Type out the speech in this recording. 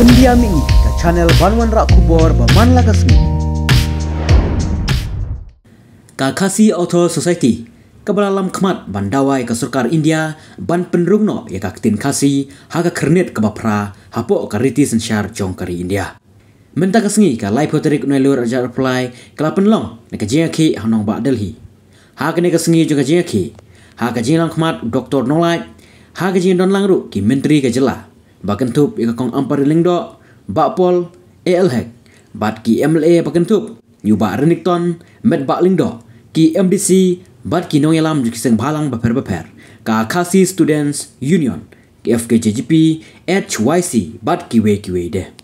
pendiam ini ke channel Banwan Rak Kubur Baman Lagasmi. Kakasi Auto Society Kebalalam Kemat Bandawai ke Surkar India Ban Penrungno ya kaktin kasi Haga kernit ke Bapra Hapo ke Riti Senshar Jongkari India Minta kesengi ke Laipo Terik Nailur Ajar Pulai Kelapan Long Naka Jengaki Hanong Bak Delhi Haga Naka Sengi juga Jengaki Haga Jengalang Kemat Dr. Nolai Haga Jengalang Ruk Ki Menteri Kejelah bakin thup ika kong ampari ling do ba pol eh el hek bat ki mla bakin thup yu ba renikton met ba ling do ki mdc bat ki nong yalam ji sing balang ba per ba per ka khasi students union fkjgp hyc bat ki we ki we de